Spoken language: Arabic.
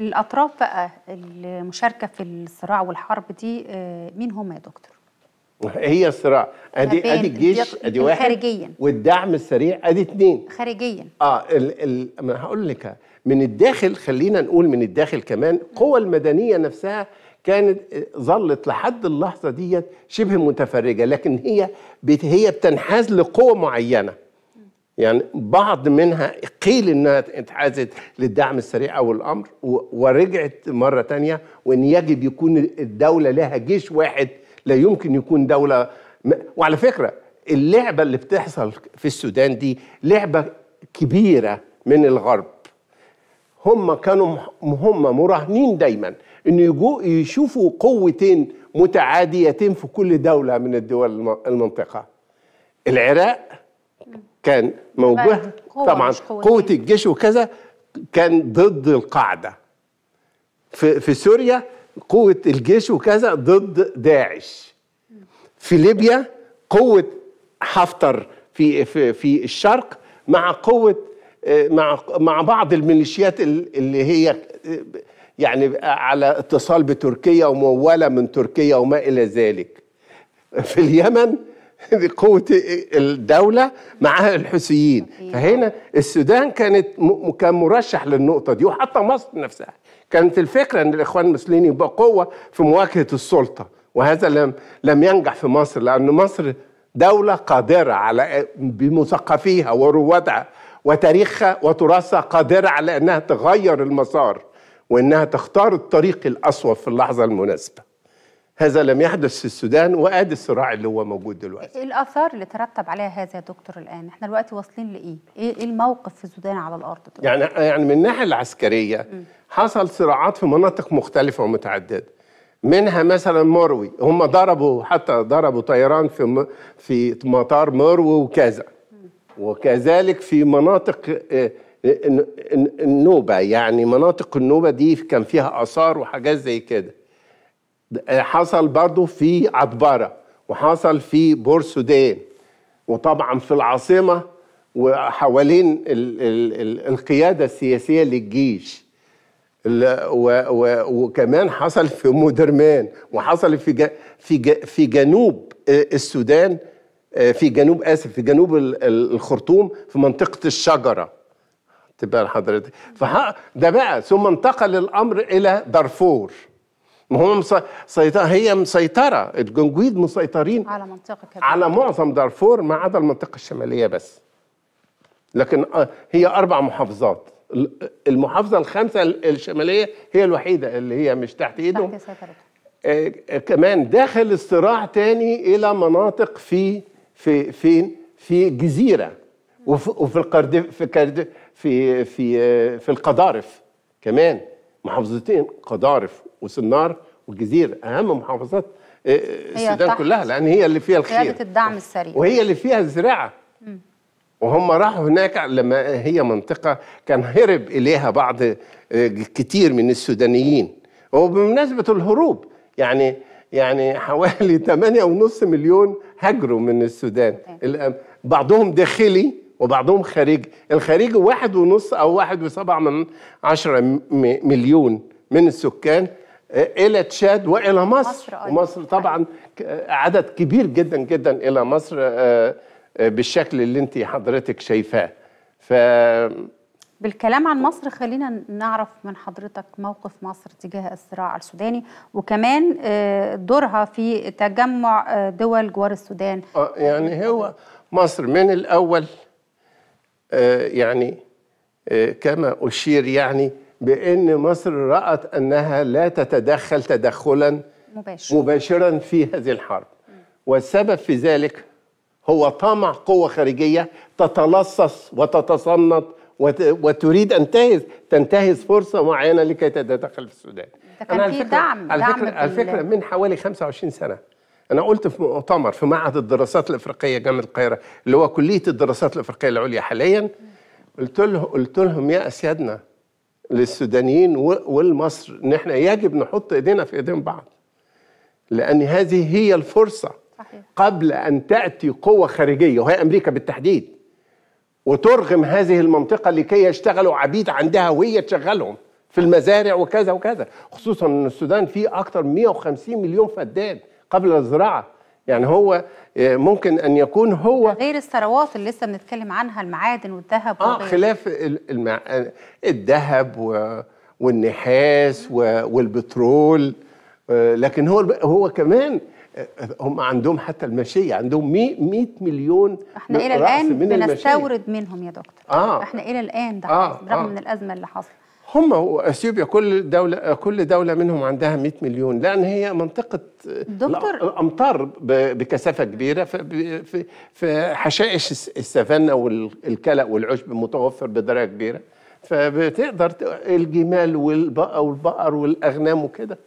الأطراف بقى المشاركة في الصراع والحرب دي آه، مين هم يا دكتور؟ هي الصراع ادي ادي الجيش ادي واحد خارجيا والدعم السريع ادي اثنين خارجيا اه ال ال ما هقول لك من الداخل خلينا نقول من الداخل كمان قوى المدنيه نفسها كانت آه، ظلت لحد اللحظه ديت شبه متفرجه لكن هي هي بتنحاز لقوه معينه يعني بعض منها قيل انها اتحازت للدعم السريع او الامر ورجعت مره تانية وان يجب يكون الدوله لها جيش واحد لا يمكن يكون دوله م... وعلى فكره اللعبه اللي بتحصل في السودان دي لعبه كبيره من الغرب هم كانوا هم مراهنين دايما ان يجو يشوفوا قوتين متعاديتين في كل دوله من الدول المنطقه العراق كان موجه طبعا قوه الجيش وكذا كان ضد القاعده في في سوريا قوه الجيش وكذا ضد داعش في ليبيا قوه حفتر في في, في الشرق مع قوه مع مع بعض الميليشيات اللي هي يعني على اتصال بتركيا ومولة من تركيا وما الى ذلك في اليمن قوة الدولة مع الحوثيين فهنا السودان كانت م... كان مرشح للنقطة دي وحتى مصر نفسها كانت الفكرة أن الإخوان المسلمين يبقى قوة في مواجهة السلطة وهذا لم لم ينجح في مصر لأن مصر دولة قادرة على بمثقفيها وروادها وتاريخها وتراثها قادرة على أنها تغير المسار وأنها تختار الطريق الأسوأ في اللحظة المناسبة هذا لم يحدث في السودان وادي الصراع اللي هو موجود دلوقتي. ايه الاثار اللي ترتب عليها هذا يا دكتور الان؟ احنا دلوقتي واصلين لايه؟ إيه،, ايه الموقف في السودان على الارض دلوقتي؟ يعني يعني من الناحيه العسكريه حصل صراعات في مناطق مختلفه ومتعدده. منها مثلا مروي هم ضربوا حتى ضربوا طيران في في مطار مروي وكذا وكذلك في مناطق النوبه آه، آه، يعني مناطق النوبه دي كان فيها اثار وحاجات زي كده حصل برضه في عطبرة وحصل في بور سودان وطبعا في العاصمة وحوالين القيادة السياسية للجيش وكمان حصل في مودرمان وحصل في جا في جا في جنوب السودان في جنوب اسف في جنوب الخرطوم في منطقه الشجره تبقى حضرتك فده بقى ثم انتقل الامر الى دارفور ما هو مسيطرة هي مسيطرة الجنجويد مسيطرين على منطقة كبيرة على معظم دارفور ما عدا المنطقة الشمالية بس لكن آه، هي أربع محافظات المحافظة الخامسة الشمالية هي الوحيدة اللي هي مش تحت إيدهم تحت سيطرتهم آه، آه، كمان داخل الصراع تاني إلى مناطق في في فين في جزيرة وفي القردف في في في, في كمان محافظتين قضارف وسنار والجزيرة أهم محافظات آه، آه، السودان كلها لأن هي اللي فيها الخير قيادة الدعم السريع وهي اللي فيها الزراعة وهم راحوا هناك لما هي منطقة كان هرب إليها بعض آه، كتير من السودانيين وبمناسبة الهروب يعني يعني حوالي 8.5 مليون هاجروا من السودان بعضهم داخلي وبعضهم خارجي الخارجي واحد ونص أو واحد وسبعة من عشرة مليون من السكان آه، إلى تشاد وإلى مصر, مصر أيوة. ومصر طبعا عدد كبير جدا جدا إلى مصر آه، آه، بالشكل اللي أنت حضرتك شايفاه ف بالكلام عن مصر خلينا نعرف من حضرتك موقف مصر تجاه الصراع السوداني وكمان دورها في تجمع دول جوار السودان يعني هو مصر من الأول آه، يعني آه، كما أشير يعني بأن مصر رأت أنها لا تتدخل تدخلا مباشر. مباشرا في هذه الحرب والسبب في ذلك هو طمع قوة خارجية تتلصص وتتصنط وتريد أن تنتهز تنتهز فرصة معينة لكي تتدخل في السودان ده كان في دعم على فكرة, دعم على فكرة من حوالي 25 سنة انا قلت في مؤتمر في معهد الدراسات الافريقيه جامعه القاهره اللي هو كليه الدراسات الافريقيه العليا حاليا قلت له قلت لهم يا اسيادنا للسودانيين والمصر ان احنا يجب نحط ايدينا في ايدين بعض لان هذه هي الفرصه صحيح. قبل ان تاتي قوه خارجيه وهي امريكا بالتحديد وترغم هذه المنطقه لكي يشتغلوا عبيد عندها وهي تشغلهم في المزارع وكذا وكذا خصوصا ان السودان فيه اكثر من 150 مليون فدان قبل الزراعه يعني هو آه، ممكن ان يكون هو غير الثروات اللي لسه بنتكلم عنها المعادن والذهب اه خلاف المع... الذهب و... والنحاس و... والبترول آه، لكن هو هو كمان آه، هم عندهم حتى المشية عندهم 100 مليون احنا الى الان من بنستورد منهم يا دكتور آه. احنا الى الان ده آه. رغم آه. من الازمه اللي حصلت هم واثيوبيا كل دوله كل دوله منهم عندها 100 مليون لان هي منطقه دكتور امطار بكثافه كبيره في في حشائش السافانا والكلأ والعشب متوفر بدرجه كبيره فبتقدر الجمال والبقر والاغنام وكده